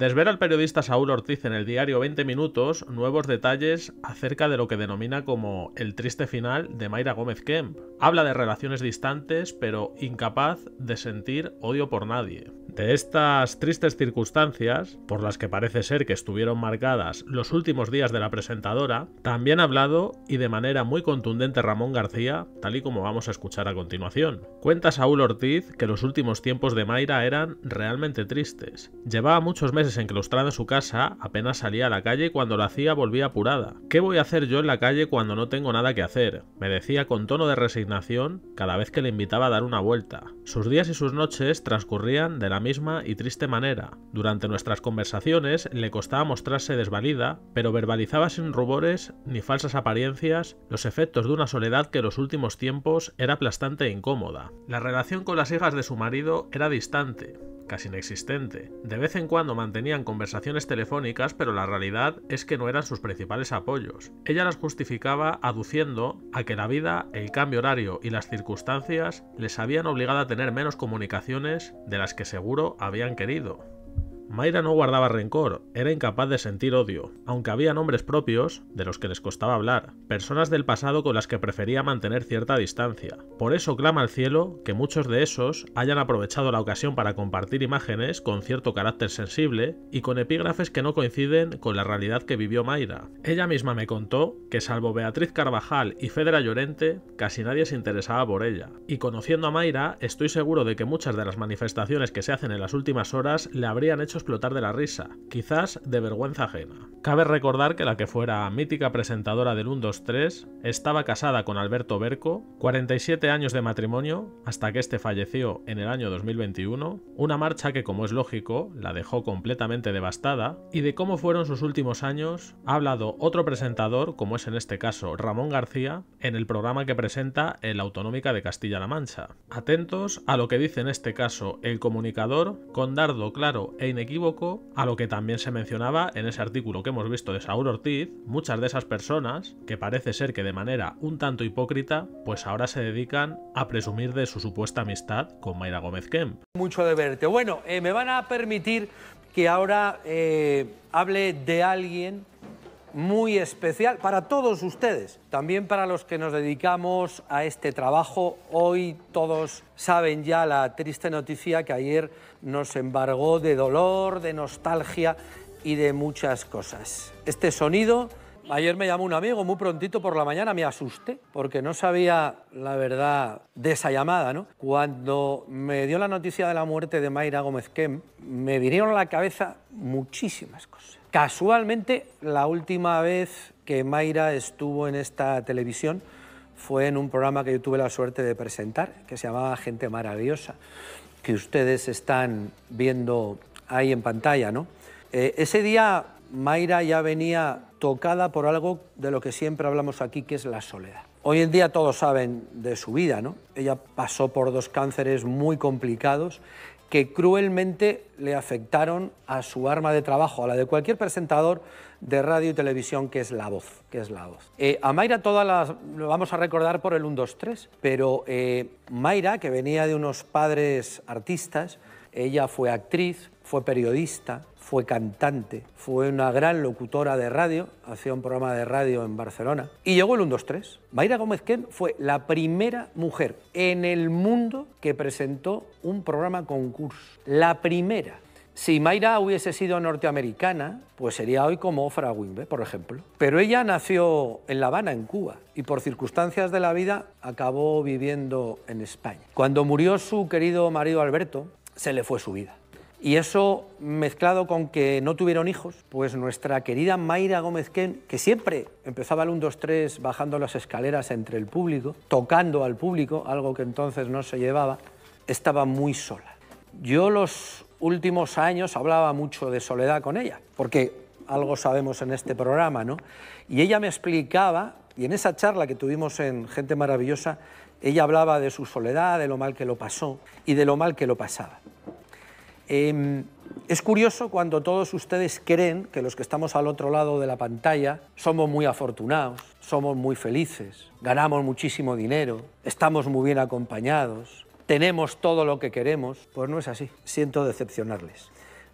Desver al periodista Saúl Ortiz en el diario 20 Minutos nuevos detalles acerca de lo que denomina como el triste final de Mayra Gómez Kemp. Habla de relaciones distantes, pero incapaz de sentir odio por nadie. De estas tristes circunstancias, por las que parece ser que estuvieron marcadas los últimos días de la presentadora, también ha hablado y de manera muy contundente Ramón García, tal y como vamos a escuchar a continuación. Cuenta Saúl Ortiz que los últimos tiempos de Mayra eran realmente tristes. Llevaba muchos meses se en su casa, apenas salía a la calle y cuando lo hacía volvía apurada. ¿Qué voy a hacer yo en la calle cuando no tengo nada que hacer? Me decía con tono de resignación cada vez que le invitaba a dar una vuelta. Sus días y sus noches transcurrían de la misma y triste manera. Durante nuestras conversaciones le costaba mostrarse desvalida, pero verbalizaba sin rubores ni falsas apariencias los efectos de una soledad que en los últimos tiempos era aplastante e incómoda. La relación con las hijas de su marido era distante, casi inexistente. De vez en cuando mantenían conversaciones telefónicas, pero la realidad es que no eran sus principales apoyos. Ella las justificaba aduciendo a que la vida, el cambio horario y las circunstancias les habían obligado a tener menos comunicaciones de las que seguro habían querido. Mayra no guardaba rencor, era incapaz de sentir odio, aunque había nombres propios de los que les costaba hablar, personas del pasado con las que prefería mantener cierta distancia. Por eso clama al cielo que muchos de esos hayan aprovechado la ocasión para compartir imágenes con cierto carácter sensible y con epígrafes que no coinciden con la realidad que vivió Mayra. Ella misma me contó que salvo Beatriz Carvajal y Fedra Llorente, casi nadie se interesaba por ella. Y conociendo a Mayra, estoy seguro de que muchas de las manifestaciones que se hacen en las últimas horas le habrían hecho explotar de la risa, quizás de vergüenza ajena. Cabe recordar que la que fuera mítica presentadora del 1 2 estaba casada con Alberto Berco, 47 años de matrimonio, hasta que este falleció en el año 2021, una marcha que como es lógico la dejó completamente devastada, y de cómo fueron sus últimos años ha hablado otro presentador, como es en este caso Ramón García, en el programa que presenta el Autonómica de Castilla-La Mancha. Atentos a lo que dice en este caso el comunicador, con dardo claro e inequívoco a lo que también se mencionaba en ese artículo que hemos visto de Saúl Ortiz, muchas de esas personas, que parece ser que de manera un tanto hipócrita, pues ahora se dedican a presumir de su supuesta amistad con Mayra Gómez Kemp. Mucho de verte. Bueno, eh, me van a permitir que ahora eh, hable de alguien muy especial para todos ustedes, también para los que nos dedicamos a este trabajo. Hoy todos saben ya la triste noticia que ayer nos embargó de dolor, de nostalgia y de muchas cosas. Este sonido Ayer me llamó un amigo muy prontito por la mañana, me asusté, porque no sabía la verdad de esa llamada, ¿no? Cuando me dio la noticia de la muerte de Mayra Gómez Kem, me vinieron a la cabeza muchísimas cosas. Casualmente, la última vez que Mayra estuvo en esta televisión fue en un programa que yo tuve la suerte de presentar, que se llamaba Gente Maravillosa, que ustedes están viendo ahí en pantalla, ¿no? Eh, ese día Mayra ya venía tocada por algo de lo que siempre hablamos aquí, que es la soledad. Hoy en día todos saben de su vida, ¿no? Ella pasó por dos cánceres muy complicados que cruelmente le afectaron a su arma de trabajo, a la de cualquier presentador de radio y televisión, que es la voz. Que es la voz. Eh, a Mayra todas las lo vamos a recordar por el 1, 2, 3, pero eh, Mayra, que venía de unos padres artistas, ella fue actriz, fue periodista, fue cantante, fue una gran locutora de radio, hacía un programa de radio en Barcelona y llegó el 1-2-3. Mayra Gómez fue la primera mujer en el mundo que presentó un programa concurso. La primera. Si Mayra hubiese sido norteamericana, pues sería hoy como Ofra Wimbe, por ejemplo. Pero ella nació en La Habana, en Cuba, y por circunstancias de la vida acabó viviendo en España. Cuando murió su querido marido Alberto, se le fue su vida. Y eso mezclado con que no tuvieron hijos, pues nuestra querida Mayra Gómez que siempre empezaba el 1-2-3 bajando las escaleras entre el público, tocando al público, algo que entonces no se llevaba, estaba muy sola. Yo los últimos años hablaba mucho de soledad con ella, porque algo sabemos en este programa, ¿no? Y ella me explicaba y en esa charla que tuvimos en Gente Maravillosa, ella hablaba de su soledad, de lo mal que lo pasó y de lo mal que lo pasaba. Em, es curioso cuando todos ustedes creen que los que estamos al otro lado de la pantalla somos muy afortunados, somos muy felices, ganamos muchísimo dinero, estamos muy bien acompañados, tenemos todo lo que queremos. Pues no es así, siento decepcionarles.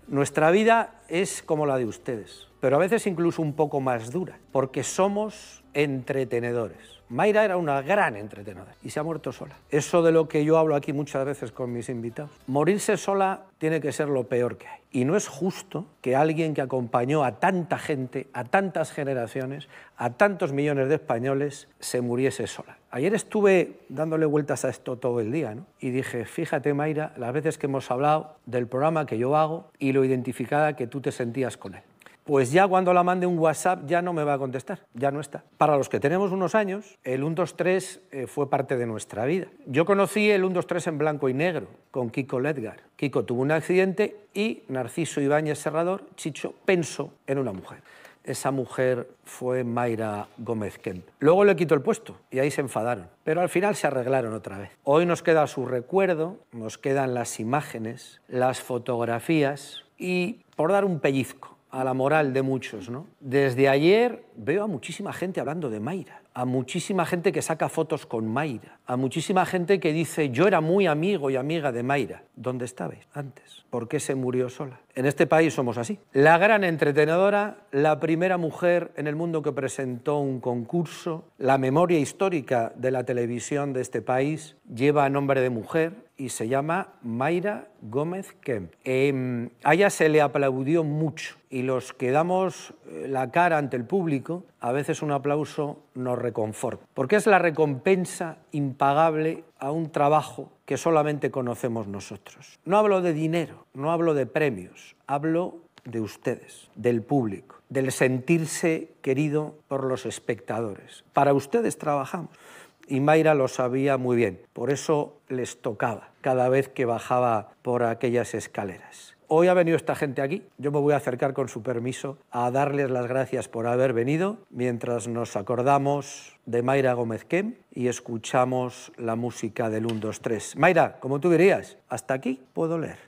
Nuestra vida es como la de ustedes, pero a veces incluso un poco más dura, porque somos entretenedores. Mayra era una gran entretenedora y se ha muerto sola. Eso de lo que yo hablo aquí muchas veces con mis invitados. Morirse sola tiene que ser lo peor que hay. Y no es justo que alguien que acompañó a tanta gente, a tantas generaciones, a tantos millones de españoles, se muriese sola. Ayer estuve dándole vueltas a esto todo el día y dije, fíjate Mayra, las veces que hemos hablado del programa que yo hago y lo identificada que tú te sentías con él pues ya cuando la mande un WhatsApp ya no me va a contestar, ya no está. Para los que tenemos unos años, el 123 eh, fue parte de nuestra vida. Yo conocí el 123 en blanco y negro con Kiko Ledgar. Kiko tuvo un accidente y Narciso Ibáñez Serrador, Chicho, pensó en una mujer. Esa mujer fue Mayra Gómez Kemp. Luego le quitó el puesto y ahí se enfadaron, pero al final se arreglaron otra vez. Hoy nos queda su recuerdo, nos quedan las imágenes, las fotografías y por dar un pellizco a la moral de muchos. ¿no? Desde ayer veo a muchísima gente hablando de Mayra, a muchísima gente que saca fotos con Mayra, a muchísima gente que dice yo era muy amigo y amiga de Mayra. ¿Dónde estabais antes? ¿Por qué se murió sola? En este país somos así. La gran entretenedora, la primera mujer en el mundo que presentó un concurso, la memoria histórica de la televisión de este país lleva a nombre de mujer, y se llama Mayra Gómez Kemp. Em, a ella se le aplaudió mucho y los que damos eh, la cara ante el público, a veces un aplauso nos reconforta, porque es la recompensa impagable a un trabajo que solamente conocemos nosotros. No hablo de dinero, no hablo de premios, hablo de ustedes, del público, del sentirse querido por los espectadores. Para ustedes trabajamos. Y Mayra lo sabía muy bien, por eso les tocaba cada vez que bajaba por aquellas escaleras. Hoy ha venido esta gente aquí. Yo me voy a acercar con su permiso a darles las gracias por haber venido mientras nos acordamos de Mayra Gómez Kem y escuchamos la música del 1, 2, 3. Mayra, como tú dirías, hasta aquí puedo leer.